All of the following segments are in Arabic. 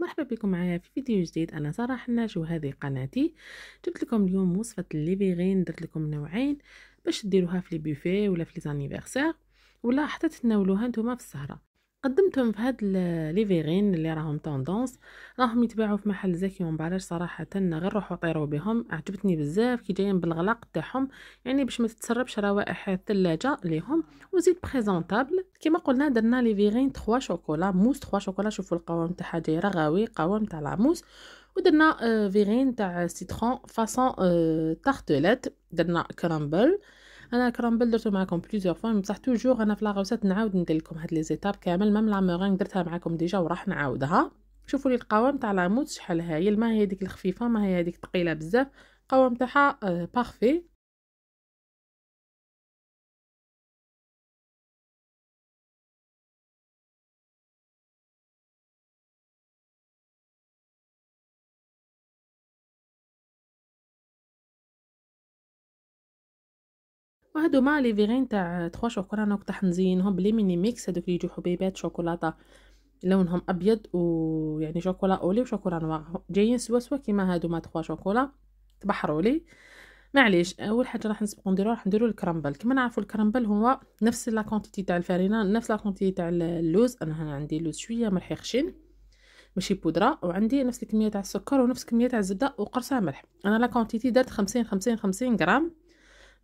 مرحبا بكم معايا في فيديو جديد انا صراحه حناش وهذه قناتي جبت لكم اليوم وصفه الليفيغين درت لكم نوعين باش ديروها في لي بوفي ولا في لي زانيفرسير ولا حتى تتناولوها نتوما في السهره قدمتهم في هاد لي فيغين اللي راهم طوندونس راهم يتباعوا في محل زكي ومبعلاش صراحه غير روحوا طيروا بهم عجبتني بزاف كي جايين بالغلاق تاعهم يعني باش ما تتسربش روائح الثلاجه ليهم وزيد بريزونطابل كيما قلنا درنا لي فيغين 3 شوكولا موس 3 شوكولا شوفوا القوام تاعها جاي رغاوي قوام تاع لاموس ودرنا آه، فيغين تاع سيترون فاصون تارتليت درنا كرامبل انا الكرامبل درتو معكم بليزيور فوا بصح توجور انا في لاغوسات نعاود ندير لكم هاد لي زيتاب كامل مام لا درتها معكم ديجا وراح نعاودها شوفوا لي القوام تاع لاموت شحال هايل ما هي هذيك الخفيفه ما هي هذيك الثقيله بزاف القوام تاعها بارفي آه، وهادو مع لي فيغين تاع 3 شوكولا نوك كنت نزينهم بلي ميني ميكس هادوك اللي يجو حبيبات شوكولاتة لونهم ابيض ويعني شوكولا اولي وشوكولا نوار جايين سوا سوا كيما هادو مع 3 شوكولا تبحروا لي معليش اول حاجه راح نسبقو نديرو راح نديرو الكرامبل كما نعرفوا الكرامبل هو نفس لا كونتيتي تاع الفارينه نفس لا كونتيتي تاع اللوز انا هنا عندي لوز شويه ملح خشن ماشي بودرة وعندي نفس الكميه تاع السكر ونفس الكميه تاع الزبده وقرصه ملح انا لا كونتيتي درت 50 50 50 غرام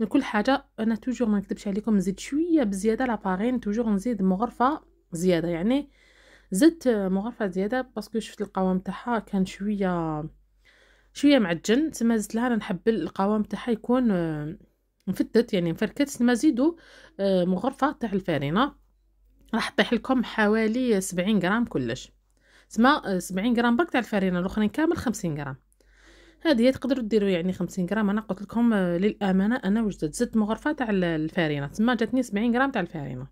من كل حاجه انا توجور ما نكذبش عليكم نزيد شويه بزياده لابارين توجور نزيد مغرفه زياده يعني زدت مغرفه زياده باسكو شفت القوام تاعها كان شويه شويه معجن تما زدت لها انا نحب القوام تاعها يكون آه، مفتت يعني مفركت تما زيدو آه، مغرفه تاع الفارينه راح طيح لكم حوالي سبعين غرام كلش تما آه، سبعين غرام برك تاع الفارينه الاخرين كامل خمسين غرام هذه تقدروا ديروا يعني 50 غرام انا قلت لكم آه، للامانه انا وجدت زدت مغرفه تاع الفارينه تما جاتني 70 غرام تاع الفارينه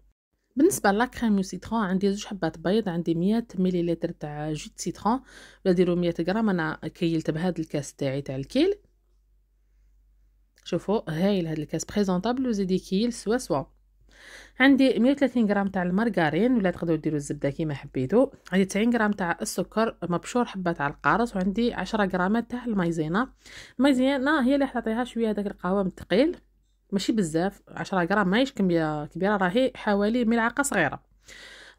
بالنسبه لاكريم سيترون عندي زوج حبات بيض عندي 100 مليلتر تاع جو سيترون ولا ديروا 100 غرام انا كيلت بهذا الكاس تاعي تاع الكيل شوفوا هايل هذا الكاس بريزونطابل وزيدي كيل سوا سوا عندي 130 غرام تاع المارغرين ولا تقدروا ديروا الزبده كيما حبيتوا عندي 90 غرام تاع السكر مبشور حبات على القارص وعندي 10 غرامات تاع المايزينا المايزينا هي اللي تعطيها شويه هذاك القوام الثقيل ماشي بزاف 10 غرام ماهيش كميه كبيره راهي حوالي ملعقه صغيره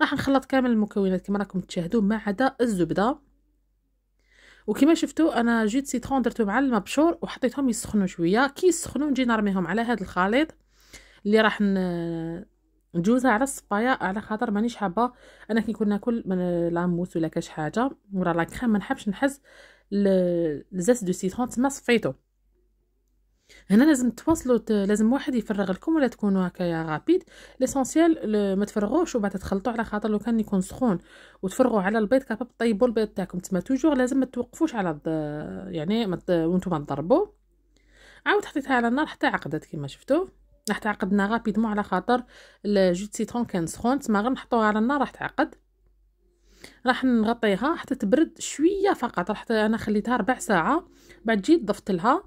راح نخلط كامل المكونات كما راكم تشاهدوا ما عدا الزبده وكما شفتوا انا جيت سيترون درته مع المبشور وحطيتهم يسخنوا شويه كي يسخنوا نجي نرميهم على هذا الخليط اللي راح نجوزها على الصبايا على خاطر مانيش حابه انا كي كنا ناكل من لاموس ولا كاش حاجه ورا لا كريم ما نحبش نحس الزاس دو سيترون تما صفيتو هنا لازم تواصلوا لازم واحد يفرغ لكم ولا تكونوا هكايا رابيد ليسونسيال ما تفرغوش وبعد تخلطوا على خاطر لو كان يكون سخون وتفرغوا على البيض كاباب طيبوا البيض تاعكم تما توجور لازم ما توقفوش على الض... يعني مت... وانتم تضربوا عاود حطيتها على النار حتى عقدت كما شفتوا راح تعقدنا غابيدمون على خاطر الجو سيترون كان سخون تما غير نحطوها على النار راح تعقد راح نغطيها حتى تبرد شويه فقط راح انا خليتها ربع ساعه بعد جيت ضفت لها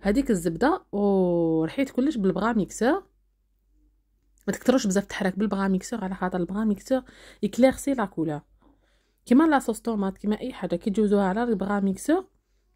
هذيك الزبده ورحيت كلش بالبغا ميكسور ما تكثروش بزاف تحرك بالبغا ميكسور على خاطر البغا ميكسور يكليرسي لا كولور كيما لاصوص طوماط كيما اي حاجه كي تجوزوها على البغا ميكسور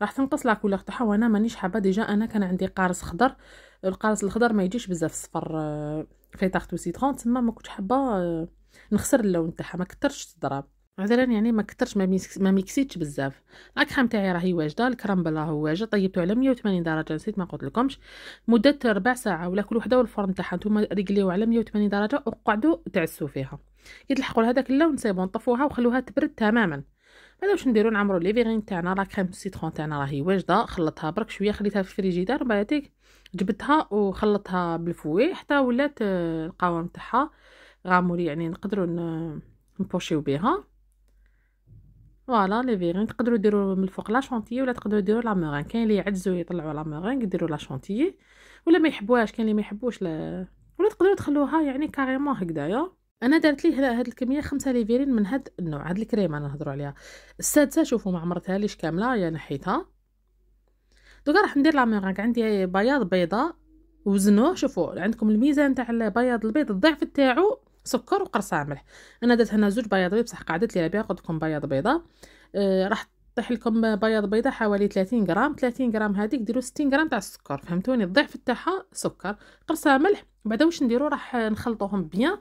راح تنقص لا كولور تاعها وانا مانيش حابه ديجا انا كان عندي قارص خضر القرص الخضر ما يجيش بزاف صفر آه، في طاخت وسيترون تما ما كنت حابه آه، نخسر اللون تاعها ما كثرش تضرب مثلا يعني ما كثرش ما ميكسيتش بزاف الاكحام تاعي راهي واجده الكرامبل راهو واجد طيبته على 180 درجه نسيت ما قلت لكمش مده ربع ساعه ولا كل وحده والفرن تاعها نتوما رجليو على 180 درجه وقعدوا تعسوا فيها كي تلحقوا لهذاك اللون سي بون طفوها وخلوها تبرد تماما هذا واش نديرو نعمرو لي فيغين تاعنا لا كريم سيترون تاعنا راهي واجده خلطها برك شويه خليتها في الفريجيدار ومن جبتها وخلطها بالفوي حتى ولات آه، القوام تاعها غاموري يعني نقدروا نبوشيو بها فوالا لي فيغين تقدروا ديروا من الفوق لا شونتيي ولا تقدروا ديروا لا مورين كاين اللي يعجزوا يطلعوا لا مورين ديروا لا شونتيي ولا ما يحبوهاش كاين اللي ما يحبوش لا ولا تقدروا تخلوها يعني كاريمون هكدايا انا درت ليه هاد الكميه خمسة ليفيرين من هاد النوع هاد الكريمه انا نهضروا عليها السادسه شوفوا ما عمرتها ليش كامله يا يعني نحيتها دوكا راح ندير لاميغاك عندي بياض بيضه وزنوه شوفوا عندكم الميزان تاع البياض البيض الضعف تاعو سكر وقرصه ملح انا درت هنا زوج بياض بيض بصح قعدت لي بها قلتلكم بياض بيضه آه راح طيح لكم بياض بيضه حوالي 30 غرام 30 غرام هذيك ديروا 60 غرام تاع السكر فهمتوني الضعف تاعها سكر قرصه ملح بعدا واش نديرو راح نخلطوهم بيان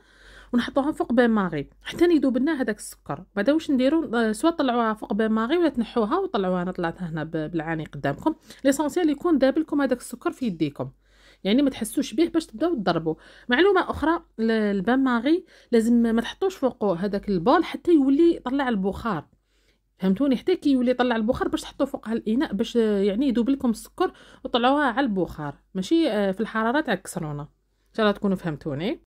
ونحطوهم فوق بان ماغي حتى يذوب لنا هذاك السكر بعدا واش نديرو آه، سوا طلعوها فوق بان ماغي ولا تنحوها وطلعوها انا طلعتها هنا بالعاني قدامكم ليسونسيال يكون داب لكم هذاك السكر في يديكم يعني ما تحسوش به باش تبداو تضربوا معلومه اخرى البان ماغي لازم ما تحطوش فوقه هذاك البول حتى يولي يطلع البخار فهمتوني حتى كي يولي يطلع البخار باش تحطوا فوقها الاناء باش آه، يعني يذوب لكم السكر وطلعوها على البخار ماشي آه، في الحراره تاع الكسرونه ان شاء الله تكونوا فهمتوني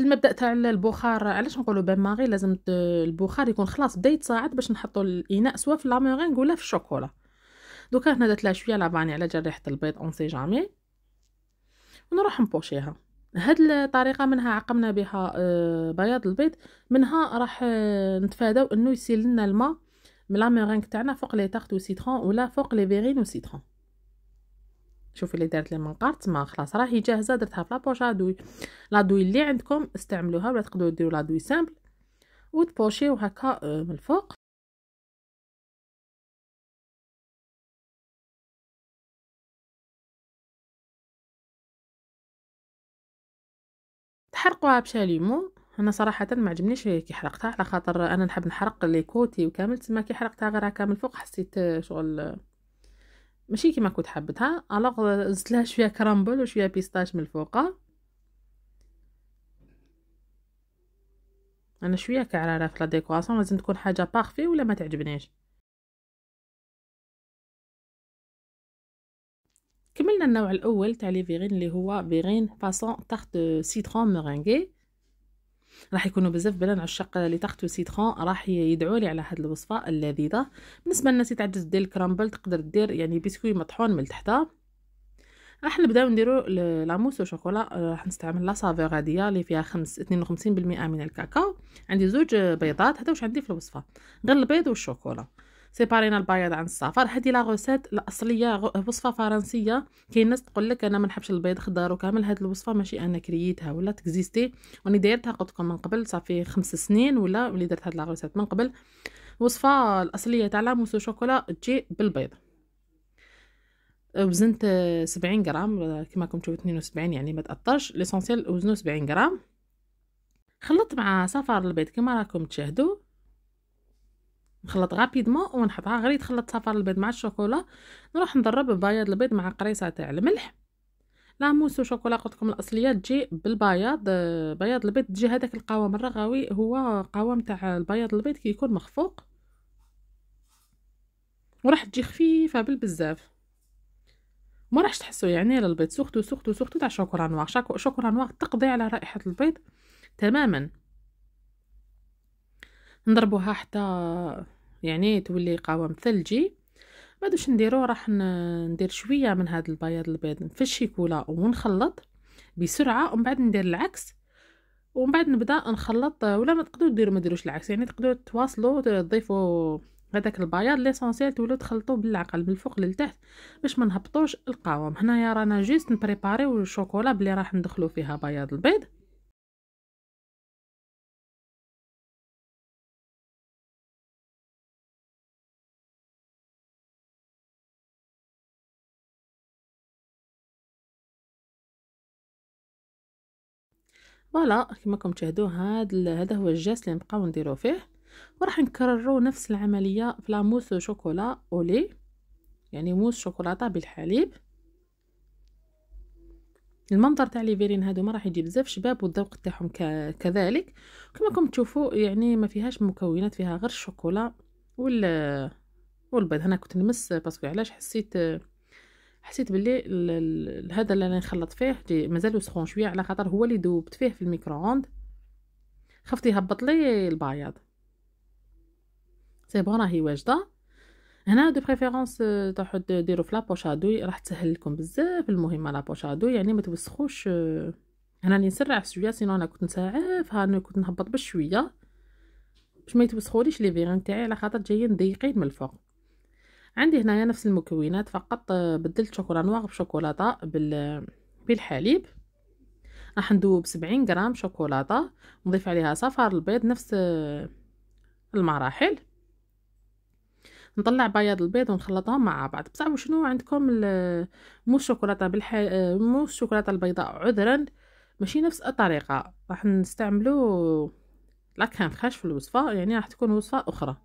المبدا تاع البخار علاش نقولوا بان ماغي لازم البخار يكون خلاص بدا يتصاعد باش نحطوا الاناء سوا في لاميرينغ ولا في الشوكولا دوكا هنا درت لها شويه لافاني على جال ريحه البيض اون سي جامي ونروح نبوشيها هاد الطريقه منها عقمنا بها آه، بياض البيض منها راح آه، نتفاداو انه يسيل لنا الماء من لاميرينغ تاعنا فوق لي تارت سيترون ولا فوق لي فيرين سيترون شوفي اللي دارت لي منقار تما خلاص راهي جاهزه درتها في لابوش لادوي لادوي اللي عندكم استعملوها ولا تقدروا ديروا لادوي سامبل وتبوشيو هكا آه، من الفوق تحرقوها بشاليمو انا صراحه ما عجبنيش كي حرقتها على خاطر انا نحب نحرق لي كوتي وكامل تما كي حرقتها غير هكا من الفوق حسيت شغل ماشي كيما كنت حبتها الوغ زدت لها شويه كرامبل وشويه بيستاش من الفوق انا شويه كعراره في لا ديكوراسيون لازم تكون حاجه بارفي ولا ما تعجبنيش كملنا النوع الاول تاع لي فيغين اللي هو فيغين فاصون تارت سيترون مرينغي راح يكونوا بزاف بلان عشاق لي تارت سيترون راح يدعوا لي على هاد الوصفه اللذيذه بالنسبه للناس اللي تعجز دير الكرامبل تقدر دير يعني بسكوي مطحون من تحته راح نبداو نديرو لاموس شوكولا راح نستعمل لا سافور عاديه اللي فيها خمس 52% من الكاكاو عندي زوج بيضات هذا واش عندي في الوصفه غير البيض والشوكولا سيبارينا البياض عن الصفر هذه لا غوسيت الاصليه وصفه فرنسيه كاين ناس تقول لك انا ما نحبش البيض خضار وكامل هذه الوصفه ماشي انا كرييتها ولا تكزيستي واني دايرتها قلت لكم من قبل صافي خمس سنين ولا ملي درت هاد لا غوسيت من قبل الوصفه الاصليه تاع لاموس وشوكولا تجي بالبيض وزنت سبعين غرام كما راكم تشوفوا 72 يعني ما تاثرش ليسونسييل وزنو سبعين غرام خلطت مع صفار البيض كما راكم تشاهدوا نخلط غابيدمون ونحطها غير يتخلط صفار البيض مع الشوكولا نروح نضرب بياض البيض مع قريصه تاع الملح لا موس وشوكولا قلت لكم الاصليه تجي بالبياض بياض البيض تجي هذاك القوام الرغوي هو قوام تاع البياض البيض كيكون يكون مخفوق وراح تجي خفيفه بالبزاف ما راحش تحسوا يعني للبيض سوختو سوختو سوختو تاع شوكولا نوار شوكولا نوار تقضي على رائحه البيض تماما نضربوها حتى يعني تولي قوام ثلجي بعد واش نديرو راح ندير شويه من هذا البياض البيض في الشيكولا ونخلط بسرعه ومن بعد ندير العكس ومن بعد نبدا نخلط ولا ما تقدروا ديروا ما ديروش العكس يعني تقدروا تواصلوا تضيفوا هذاك البياض ليسونسييل تولوا تخلطوا بالعقل من الفوق للتحت باش ما نهبطوش القوام هنايا رانا جيست نبريباريو الشوكولا بلي راح ندخلو فيها بياض البيض فوالا راكم تشاهدوا هاد هذا هو الجاس اللي نبقاو نديرو فيه وراح نكرروا نفس العمليه في لاموس شوكولا اولي يعني موس شوكولاته بالحليب المنظر تاع لي فيرين هادو ما راح يجي بزاف شباب والذوق تاعهم كذلك كما راكم تشوفوا يعني ما فيهاش مكونات فيها غير الشوكولا وال والبيض هنا كنت نمس باسكو علاش حسيت حسيت باللي هذا اللي انا نخلط فيه مازال سخون شويه على خاطر هو اللي ذوبت فيه في الميكرووند خفت يهبط لي البياض سي بون راهي واجده هنا دو بريفيرونس آه، تحط ديرو في لابوش ادوي راح تسهل لكم بزاف المهمه لابوش ادوي يعني ما توسخوش آه. هنا اللي نسرع شويه سينو انا كنت نسعفها انا كنت نهبط بشويه باش ما يتوسخوليش لي فيغان تاعي على خاطر جايين ضيقين من الفوق عندي هنايا نفس المكونات فقط آه، بدلت شوكولا نواغ بشوكولاتة بال بالحليب راح ندوب سبعين غرام شوكولاتة نضيف عليها صفار البيض نفس آه، المراحل نطلع بياض البيض ونخلطهم مع بعض بصح وشنو عندكم آه، مو الشوكولاته بالح مو الشوكولاته البيضاء عذرا ماشي نفس الطريقه راح نستعملو لاكريم فريش في الوصفه يعني راح تكون وصفه اخرى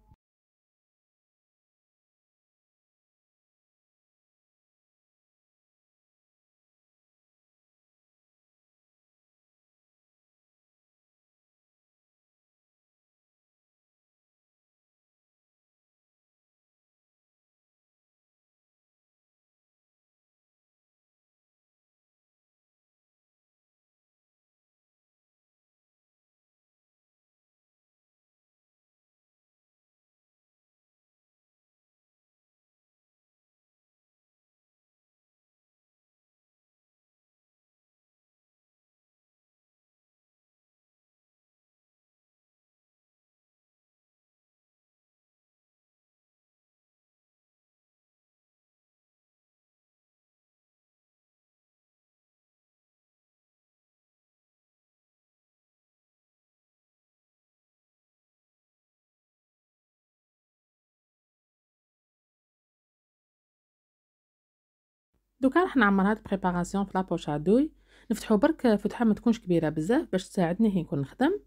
دوكا راح نعمر هاد بريباراسيون في لابوش ادوي نفتحو برك فتحه ما تكونش كبيره بزاف باش تساعدني كي نكون نخدم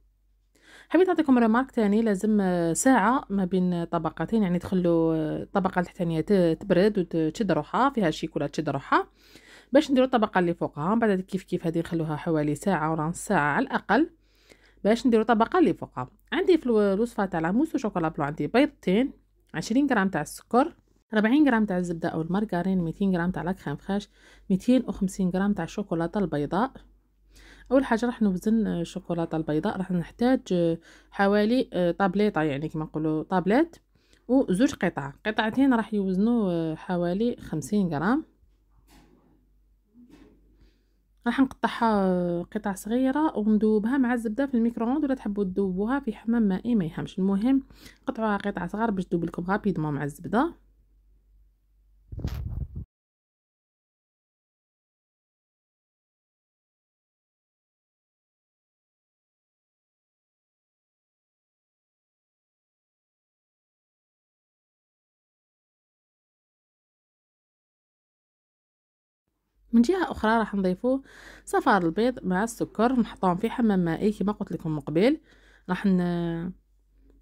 حبيت نعطيكم ريمارك تاني لازم ساعة ما بين طبقتين يعني تخلو الطبقة التحتانية تبرد وتشد روحها فيها الشيكولا تشد روحها باش نديرو الطبقة اللي فوقها من بعد كيف كيف هذه نخلوها حوالي ساعة ولا نص ساعة على الأقل باش نديرو الطبقة اللي فوقها عندي في الوصفة تاع لاموس وشوكولا بلو عندي بيضتين عشرين غرام تاع السكر 40 غرام تاع الزبدة أو المارغرين 200 غرام تاع لاكريم فخاش 250 غرام تاع الشوكولاتة البيضاء اول حاجه راح نوزن الشوكولاته البيضاء راح نحتاج آه، حوالي آه، طابليطه يعني كما نقولوا طابلات وزوج قطع قطعتين راح يوزنوا آه، حوالي خمسين غرام راح نقطعها قطع صغيره وندوبها مع الزبده في الميكرووند ولا تحبوا تذوبوها في حمام مائي ما يهمش المهم قطعوها قطع صغار باش تذوب لكم غابيدمون مع الزبده من جهة أخرى راح نضيفو صفار البيض مع السكر نحطوهم في حمام مائي كما قلت لكم مقبل راح ن...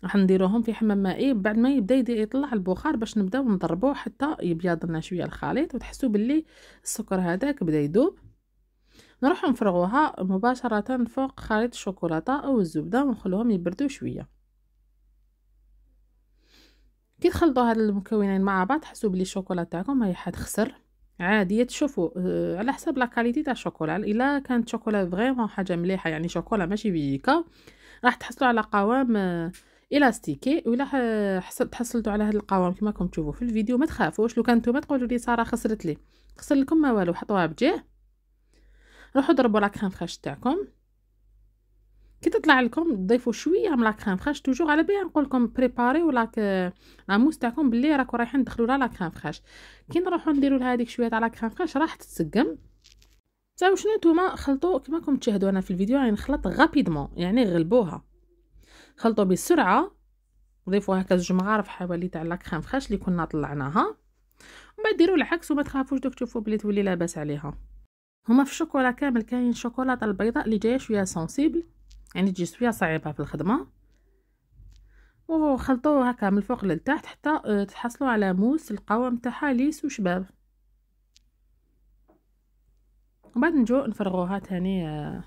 راح نديروهم في حمام مائي إيه، بعد ما يبدا يطلع البخار باش نبداو نضربو حتى يبيض لنا شويه الخليط وتحسوا باللي السكر هذاك بدا يذوب نروحو نفرغوها مباشره فوق خليط الشوكولاته او الزبده ونخلوهم يبردوا شويه كي تخلطوا هاد المكونين مع بعض حسوا بلي الشوكولا تاعكم هي حتخسر عادي تشوفوا آه، على حسب لاكاليتي تاع الشوكولا الا كانت شوكولا فريمون حاجه مليحه يعني شوكولا ماشي بيكا راح تحصلوا على قوام أه الاستيكي ولا تحصلتوا على هذا القوام كما راكم تشوفوا في الفيديو ما تخافوش لو كان نتوما تقولوا لي ساره خسرت لي خسر لكم ما والو حطوها بجه روحوا ضربوا لا كريم فريش تاعكم كي تطلع لكم تضيفوا شويه من لا كريم فريش توجور على بالي نقول لكم بريباريو لا لاموس تاعكم بلي راكو رايحين تدخلوا لها لا كريم فريش كي نروحوا نديروا لها هذيك شويه تاع لا كريم فريش راح تتسقم تاو شنو نتوما خلطوا كما راكم تشاهدوا انا في الفيديو راني يعني نخلط غابيدمون يعني غلبوها خلطوا بسرعة ضيفوا هكا زوج مغارف حوالي تاع لاكريم فخاش اللي كنا طلعناها ومن ديروا العكس وما تخافوش دوك تشوفوا بلي تولي لاباس عليها هما في الشوكولا كامل كاين شوكولاطة البيضاء اللي جايه شويه سونسيبل يعني تجي شويه صعيبه في الخدمه وخلطوه هكا من الفوق للتحت حتى آه، تحصلوا على موس القوام تاعها ليس وشباب بعد نجو نفرغوها تاني آه،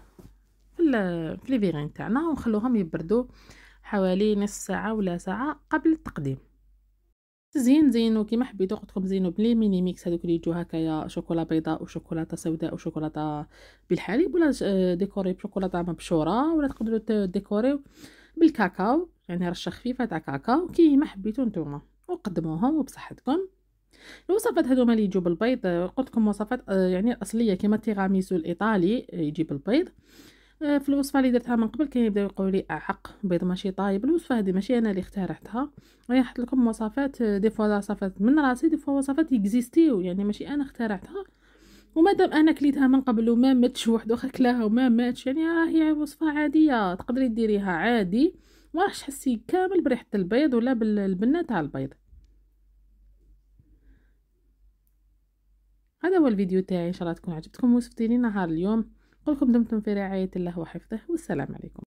في فيغين تاعنا ونخلوهم يبردوا حوالي نص ساعه ولا ساعه قبل التقديم زين زينو كيما حبيتو قلتلكم زينو بلي ميني ميكس هذوك اللي يجو هكايا شوكولا بيضاء وشوكولاته سوداء وشوكولاته بالحليب ولا ديكوري بشوكولاته مبشوره ولا تقدروا ديكوريو بالكاكاو يعني رشه خفيفه تاع كاكاو كيما حبيتو نتوما وقدموهم وبصحتكم الوصفات هذوما اللي يجوا بالبيض قلت لكم وصفات آه، يعني اصليه كيما التيراميسو الايطالي يجي بالبيض آه، في الوصفه اللي درتها من قبل كيبداو يقولوا لي اعق بيض ماشي طايب الوصفه هذه ماشي انا اللي اخترعتها غادي نحط لكم وصفات دي آه، فوا وصفات من راسي دي فوا وصفات اكزيستيو يعني ماشي انا اخترعتها ومادام انا كليتها من قبل وما ماتش واحد اخر كلاها وما ماتش يعني راه هي وصفه عاديه تقدري ديريها عادي ما راحش تحسي كامل بريحه البيض ولا بالبنه تاع البيض هذا هو الفيديو تاعي ان شاء الله تكون عجبتكم وصفتي لي نهار اليوم أقولكم دمتم في رعاية الله وحفظه والسلام عليكم